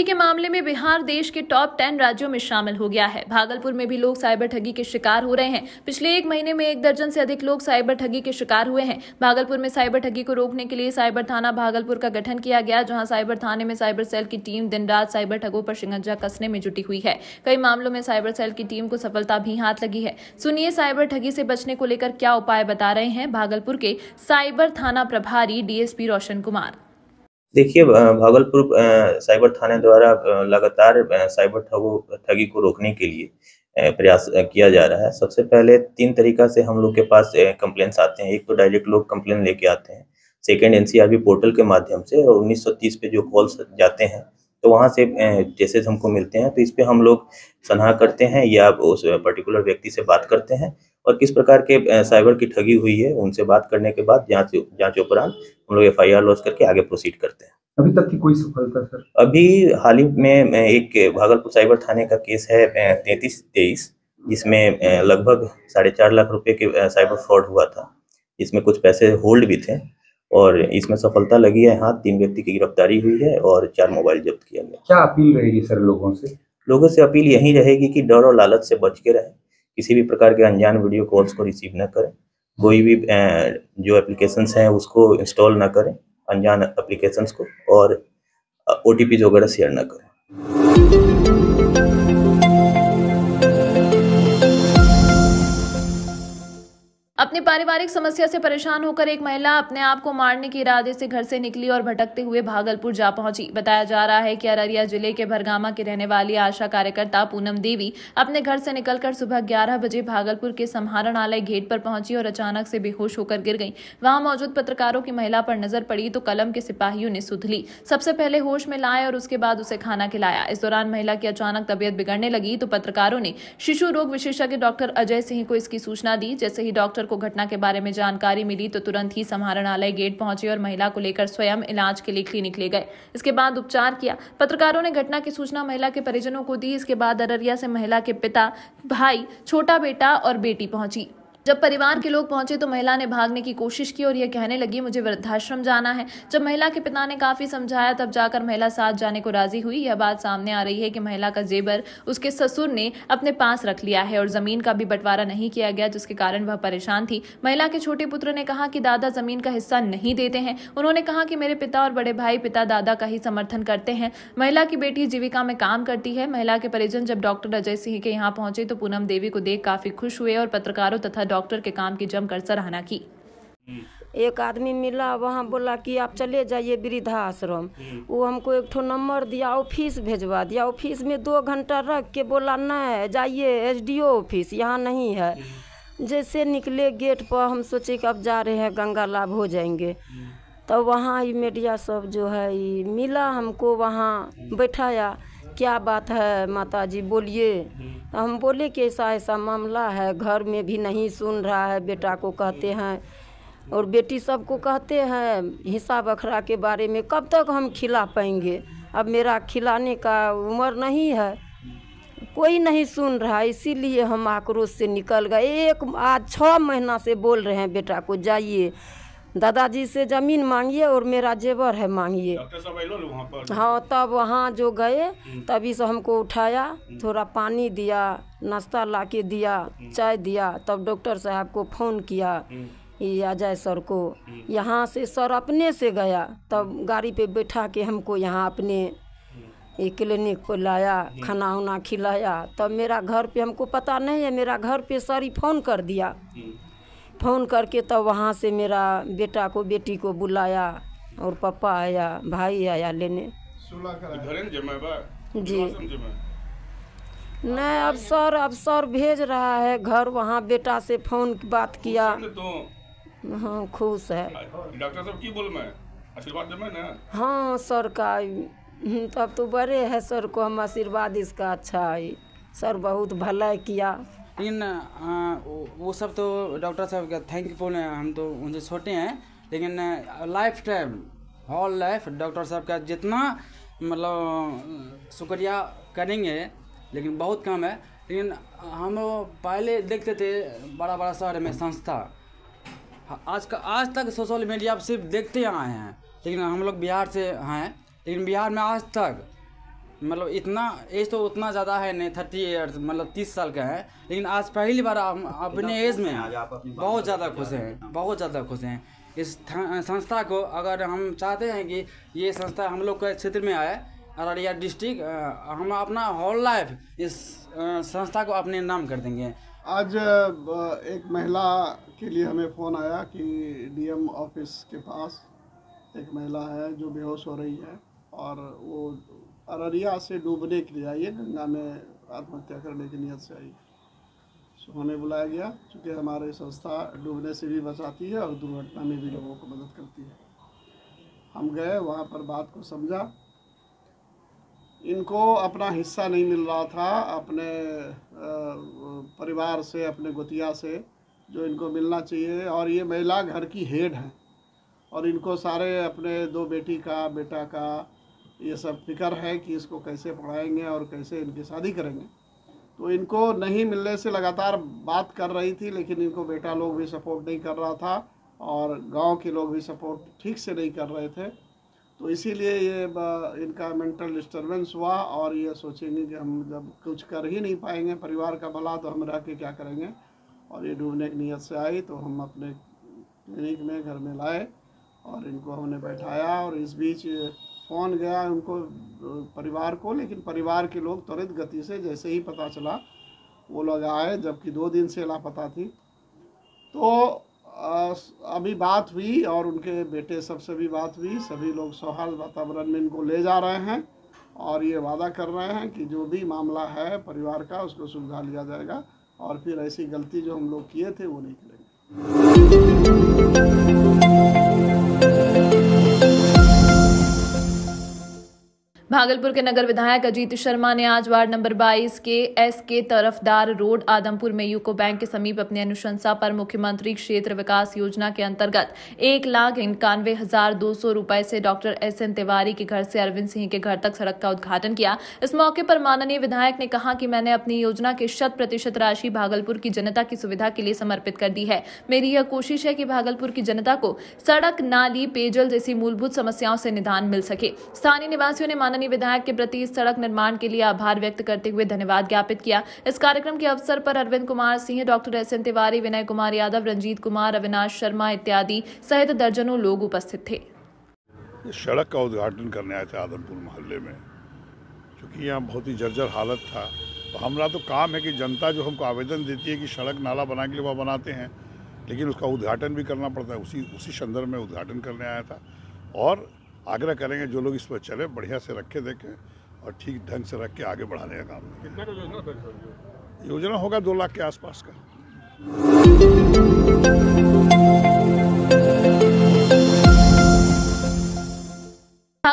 ठगी के मामले में बिहार देश के टॉप टेन राज्यों में शामिल हो गया है भागलपुर में भी लोग साइबर ठगी के शिकार हो रहे हैं पिछले एक महीने में एक दर्जन से अधिक लोग साइबर ठगी के शिकार हुए हैं भागलपुर में साइबर ठगी को रोकने के लिए साइबर थाना भागलपुर का गठन किया गया जहां साइबर थाने में साइबर सेल की टीम दिन रात साइबर ठगों पर शिकंजा कसने में जुटी हुई है कई मामलों में साइबर सेल की टीम को सफलता भी हाथ लगी है सुनिए साइबर ठगी से बचने को लेकर क्या उपाय बता रहे हैं भागलपुर के साइबर थाना प्रभारी डीएसपी रोशन कुमार देखिए भागलपुर साइबर थाने द्वारा लगातार साइबर ठगो ठगी को रोकने के लिए प्रयास किया जा रहा है सबसे पहले तीन तरीका से हम लोग के पास कंप्लेंट्स आते हैं एक तो डायरेक्ट लोग कंप्लेन लेके आते हैं सेकेंड एनसीआरबी पोर्टल के माध्यम से और 1930 पे जो कॉल्स जाते हैं तो वहाँ से जैसेज हमको मिलते हैं तो इस पर हम लोग सलाह करते हैं या उस पर्टिकुलर व्यक्ति से बात करते हैं और किस प्रकार के साइबर की ठगी हुई है उनसे बात करने के बाद जांच जांच उपरांत हम लोग एफ आई आर लॉन्च करके आगे प्रोसीड करते हैं अभी तक की कोई सफलता सर अभी हाल ही में एक भागलपुर साइबर थाने का केस है तैतीस तेईस जिसमें लगभग साढ़े चार लाख रुपए के साइबर फ्रॉड हुआ था इसमें कुछ पैसे होल्ड भी थे और इसमें सफलता लगी है हाँ तीन व्यक्ति की गिरफ्तारी हुई है और चार मोबाइल जब्त किया गया क्या अपील रहेगी सर लोगों से लोगों से अपील यही रहेगी कि डर और लालच से बच के रहें किसी भी प्रकार के अनजान वीडियो कॉल्स को रिसीव न करें कोई भी जो एप्लीकेशंस हैं उसको इंस्टॉल ना करें अनजान एप्लीकेशंस को और ओ टी वगैरह शेयर ना करें अपनी पारिवारिक समस्या से परेशान होकर एक महिला अपने आप को मारने के इरादे से घर से निकली और भटकते हुए भागलपुर जा पहुंची बताया जा रहा है कि अररिया जिले के भरगामा की रहने वाली आशा कार्यकर्ता पूनम देवी अपने घर से निकलकर सुबह ग्यारह बजे भागलपुर के समहारणालय गेट पर पहुंची और अचानक से बेहोश होकर गिर गई वहां मौजूद पत्रकारों की महिला पर नजर पड़ी तो कलम के सिपाहियों ने सुध ली सबसे पहले होश में लाए और उसके बाद उसे खाना खिलाया इस दौरान महिला की अचानक तबियत बिगड़ने लगी तो पत्रकारों ने शिशु रोग विशेषज्ञ डॉक्टर अजय सिंह को इसकी सूचना दी जैसे ही डॉक्टर को घटना के बारे में जानकारी मिली तो तुरंत ही समाहरणालय गेट पहुंचे और महिला को लेकर स्वयं इलाज के लिए क्लिनिक ले गए इसके बाद उपचार किया पत्रकारों ने घटना की सूचना महिला के परिजनों को दी इसके बाद अररिया से महिला के पिता भाई छोटा बेटा और बेटी पहुंची जब परिवार के लोग पहुंचे तो महिला ने भागने की कोशिश की और यह कहने लगी मुझे वृद्धाश्रम जाना है जब महिला के पिता ने काफी समझाया तब जाकर महिला साथ जाने को राजी हुई यह बात सामने आ रही है कि महिला का जेबर उसके ससुर ने अपने पास रख लिया है और जमीन का भी बंटवारा नहीं किया गया जिसके कारण वह परेशान थी महिला के छोटे पुत्र ने कहा कि दादा जमीन का हिस्सा नहीं देते हैं उन्होंने कहा कि मेरे पिता और बड़े भाई पिता दादा का ही समर्थन करते हैं महिला की बेटी जीविका में काम करती है महिला के परिजन जब डॉक्टर अजय सिंह के यहाँ पहुंचे तो पूनम देवी को देख काफी खुश हुए और पत्रकारों तथा डॉक्टर के काम की जमकर सराहना की एक आदमी मिला वहाँ बोला कि आप चले जाइए वृद्धा आश्रम हम्म। वो हमको एक ठो नंबर दिया ऑफिस भेजवा दिया ऑफिस में दो घंटा रख के बोला नहीं जाइए एसडीओ ऑफिस यहाँ नहीं है हम्म। जैसे निकले गेट पर हम सोचे कि अब जा रहे हैं गंगा लाभ हो जाएंगे हम्म। तो वहाँ ही मीडिया सब जो है मिला हमको वहाँ बैठाया क्या बात है माता जी बोलिए तो हम बोले कि ऐसा ऐसा मामला है घर में भी नहीं सुन रहा है बेटा को कहते हम्म। हैं और बेटी सबको कहते हैं हिसाब अखरा के बारे में कब तक हम खिला पाएंगे अब मेरा खिलाने का उम्र नहीं है कोई नहीं सुन रहा इसीलिए हम आक्रोश से निकल गए एक आज छः महीना से बोल रहे हैं बेटा को जाइए दादाजी से ज़मीन मांगिए और मेरा जेवर है मांगिए तो हाँ तब वहाँ जो गए हम्म। तभी से हमको उठाया हम्म। थोड़ा पानी दिया नाश्ता ला के दिया हम्म। चाय दिया तब डॉक्टर साहब को फ़ोन किया अजय सर को यहाँ से सर अपने से गया तब गाड़ी पे बैठा के हमको यहाँ अपने क्लिनिक पर लाया खाना उना खिलाया तब मेरा घर पे हमको पता नहीं है मेरा घर पे सर ही फ़ोन कर दिया फ़ोन करके तब वहाँ से मेरा बेटा को बेटी को बुलाया और पापा आया भाई आया लेने जी नहीं अब सर अब सर भेज रहा है घर वहाँ बेटा से फोन बात किया तो? हाँ खुश है डॉक्टर साहब की बोल मैं हाँ सर का तब तो बड़े है सर को हम आशीर्वाद इसका अच्छा है सर बहुत भलाई किया लेकिन वो सब तो डॉक्टर साहब का थैंकफुल हैं हम तो उनसे छोटे हैं लेकिन life time all life doctor साहब का जितना मतलब शुक्रिया करेंगे लेकिन बहुत कम है लेकिन हम पहले देखते थे बड़ा बड़ा शहर में संस्था आज का आज तक सोशल मीडिया पर सिर्फ देखते आए हैं लेकिन हम लोग बिहार से हैं लेकिन बिहार में आज तक मतलब इतना एज तो उतना ज़्यादा है नहीं थर्टी ईयर्स मतलब तीस साल का है लेकिन आज पहली बार हम अपने एज में बहुत ज़्यादा खुश हैं बहुत ज़्यादा खुश हैं इस संस्था को अगर हम चाहते हैं कि ये संस्था हम लोग के क्षेत्र में आए अररिया डिस्ट्रिक्ट हम अपना होल लाइफ इस संस्था को अपने नाम कर देंगे आज एक महिला के लिए हमें फ़ोन आया कि डीएम ऑफिस के पास एक महिला है जो बेहोश हो रही है और वो अररिया से डूबने के लिए आई गंगा में आत्महत्या करने की नीयत से आई सो हमें बुलाया गया चूँकि हमारी संस्था डूबने से भी बचाती है और दुर्घटना में भी लोगों को मदद करती है हम गए वहाँ पर बात को समझा इनको अपना हिस्सा नहीं मिल रहा था अपने परिवार से अपने गुतिया से जो इनको मिलना चाहिए और ये महिला घर की हेड हैं और इनको सारे अपने दो बेटी का बेटा का ये सब फिक्र है कि इसको कैसे पढ़ाएंगे और कैसे इनकी शादी करेंगे तो इनको नहीं मिलने से लगातार बात कर रही थी लेकिन इनको बेटा लोग भी सपोर्ट नहीं कर रहा था और गांव के लोग भी सपोर्ट ठीक से नहीं कर रहे थे तो इसीलिए ये इनका मेंटल डिस्टरबेंस हुआ और ये सोचेंगे कि हम जब कुछ कर ही नहीं पाएंगे परिवार का भला तो हम रह के क्या करेंगे और ये डूबने की नीयत से आई तो हम अपने क्लिनिक में घर में लाए और इनको हमने बैठाया और इस बीच फ़ोन गया उनको परिवार को लेकिन परिवार के लोग त्वरित गति से जैसे ही पता चला वो लोग आए जबकि दो दिन से लापता थी तो अभी बात हुई और उनके बेटे सबसे भी बात हुई सभी लोग सौहार्द वातावरण में इनको ले जा रहे हैं और ये वादा कर रहे हैं कि जो भी मामला है परिवार का उसको सुलझा लिया जाएगा और फिर ऐसी गलती जो हम लोग किए थे वो नहीं करेंगे भागलपुर के नगर विधायक अजीत शर्मा ने आज वार्ड नंबर 22 के एस के तरफदार रोड आदमपुर में यूको बैंक के समीप अपनी अनुशंसा पर मुख्यमंत्री क्षेत्र विकास योजना के अंतर्गत एक लाख इक्यानवे हजार दो सौ रूपये से डॉक्टर एस एन तिवारी के घर से अरविंद सिंह के घर तक सड़क का उद्घाटन किया इस मौके पर माननीय विधायक ने कहा कि मैंने अपनी योजना के शत प्रतिशत राशि भागलपुर की जनता की सुविधा के लिए समर्पित कर दी है मेरी यह कोशिश है कि भागलपुर की जनता को सड़क नाली पेयजल जैसी मूलभूत समस्याओं से निदान मिल सके स्थानीय निवासियों ने माननीय स्थानीय विधायक के प्रति सड़क निर्माण के लिए आभार व्यक्त करते हुए धन्यवाद ज्ञापित किया इस कार्यक्रम के अवसर पर Arvind Kumar Singh doctor S N Tiwari Vinay Kumar Yadav Ranjit Kumar Avinash Sharma इत्यादि सहित दर्जनों लोग उपस्थित थे सड़क का उद्घाटन करने आए थे आदमपुर मोहल्ले में क्योंकि यहाँ बहुत ही जर्जर हालत था तो हमारा तो काम है कि जनता जो हमको आवेदन देती है कि सड़क नाला बना के लिए वह बनाते हैं लेकिन उसका उद्घाटन भी करना पड़ता है उसी उसी संदर्भ में उद्घाटन करने आया था और आग्रह करेंगे जो लोग इस पर चले बढ़िया से रखे देखें और ठीक ढंग से रख के आगे बढ़ाने का काम योजना योजना होगा दो लाख के आसपास का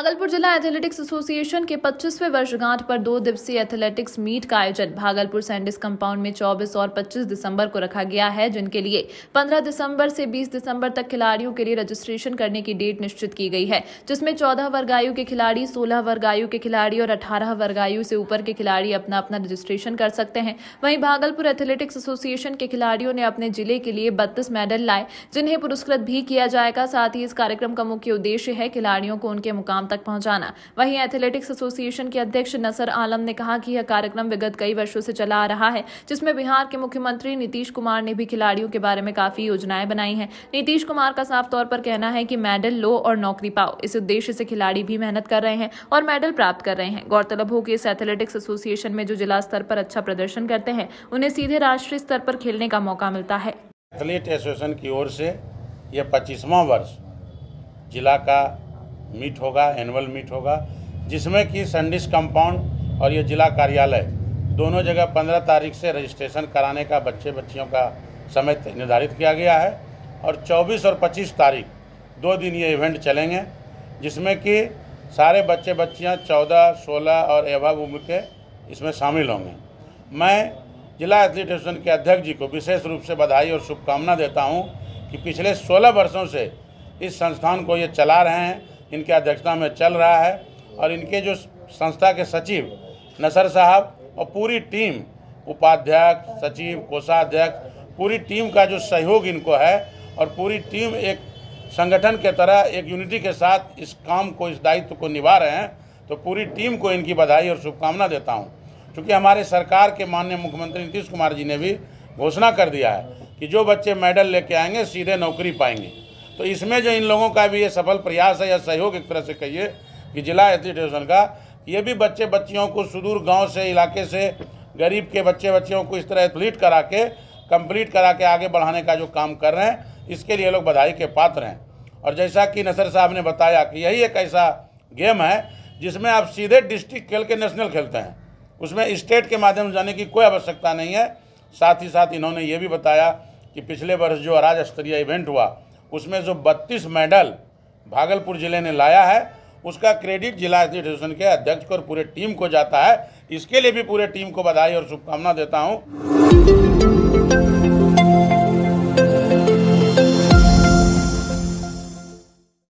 भागलपुर जिला एथलेटिक्स एसोसिएशन के 25वें वर्षगांठ पर दो दिवसीय एथलेटिक्स मीट का आयोजन भागलपुर सैंडिस कंपाउंड में 24 और 25 दिसंबर को रखा गया है जिनके लिए 15 दिसंबर से 20 दिसंबर तक खिलाड़ियों के लिए रजिस्ट्रेशन करने की डेट निश्चित की गई है जिसमें 14 वर्ग आयु के खिलाड़ी सोलह वर्ग आयु के खिलाड़ी और अठारह वर्ग आयु से ऊपर के खिलाड़ी अपना अपना रजिस्ट्रेशन कर सकते हैं वहीं भागलपुर एथलेटिक्स एसोसिएशन के खिलाड़ियों ने अपने जिले के लिए बत्तीस मेडल लाए जिन्हें पुरस्कृत भी किया जाएगा साथ ही इस कार्यक्रम का मुख्य उद्देश्य है खिलाड़ियों को उनके मुकाम तक तक पहुंचाना वहीं एथलेटिक्स एसोसिएशन के अध्यक्ष नसर आलम ने कहा कि यह कार्यक्रम विगत कई वर्षों से चला आ रहा है जिसमें बिहार के मुख्यमंत्री नीतीश कुमार ने भी खिलाड़ियों के बारे में काफी योजनाएं बनाई हैं नीतीश कुमार का साफ तौर पर कहना है कि मेडल लो और नौकरी पाओ इस उद्देश्य से खिलाड़ी भी मेहनत कर रहे हैं और मेडल प्राप्त कर रहे हैं गौरतलब हो कि इस एथलेटिक्स एसोसिएशन में जो जिला स्तर पर अच्छा प्रदर्शन करते हैं उन्हें सीधे राष्ट्रीय स्तर पर खेलने का मौका मिलता है एथलीट एसोसिएशन की ओर से यह पच्चीसवा वर्ष जिला का मीट होगा एनुअल मीट होगा जिसमें कि संडिस कंपाउंड और ये जिला कार्यालय दोनों जगह पंद्रह तारीख से रजिस्ट्रेशन कराने का बच्चे बच्चियों का समय निर्धारित किया गया है और चौबीस और पच्चीस तारीख दो दिन ये इवेंट चलेंगे जिसमें कि सारे बच्चे बच्चियाँ चौदह सोलह और एवा उम्र के इसमें शामिल होंगे मैं जिला एथलीट एसोसिएशन के अध्यक्ष जी को विशेष रूप से बधाई और शुभकामना देता हूँ कि पिछले सोलह वर्षों से इस संस्थान को ये चला रहे हैं इनके अध्यक्षता में चल रहा है और इनके जो संस्था के सचिव नसर साहब और पूरी टीम उपाध्यक्ष सचिव कोषाध्यक्ष पूरी टीम का जो सहयोग इनको है और पूरी टीम एक संगठन के तरह एक यूनिटी के साथ इस काम को इस दायित्व को निभा रहे हैं तो पूरी टीम को इनकी बधाई और शुभकामना देता हूँ क्योंकि हमारे सरकार के माननीय मुख्यमंत्री नीतीश कुमार जी ने भी घोषणा कर दिया है कि जो बच्चे मेडल लेके आएंगे सीधे नौकरी पाएंगे तो इसमें जो इन लोगों का भी ये सफल प्रयास है या सहयोग एक तरह से कहिए कि जिला एथलीटेशन का ये भी बच्चे बच्चियों को सुदूर गांव से इलाके से गरीब के बच्चे बच्चियों को इस तरह एथलीट करा के कम्प्लीट करा के आगे बढ़ाने का जो काम कर रहे हैं इसके लिए लोग बधाई के पात्र हैं और जैसा कि नसर साहब ने बताया कि यही एक ऐसा गेम है जिसमें आप सीधे डिस्ट्रिक्ट खेल के नेशनल खेलते हैं उसमें स्टेट के माध्यम से जाने की कोई आवश्यकता नहीं है साथ ही साथ इन्होंने ये भी बताया कि पिछले वर्ष जो राज्य स्तरीय इवेंट हुआ उसमें जो बत्तीस मेडल भागलपुर ज़िले ने लाया है उसका क्रेडिट जिला एसोसिएशन के अध्यक्ष को और पूरे टीम को जाता है इसके लिए भी पूरे टीम को बधाई और शुभकामना देता हूँ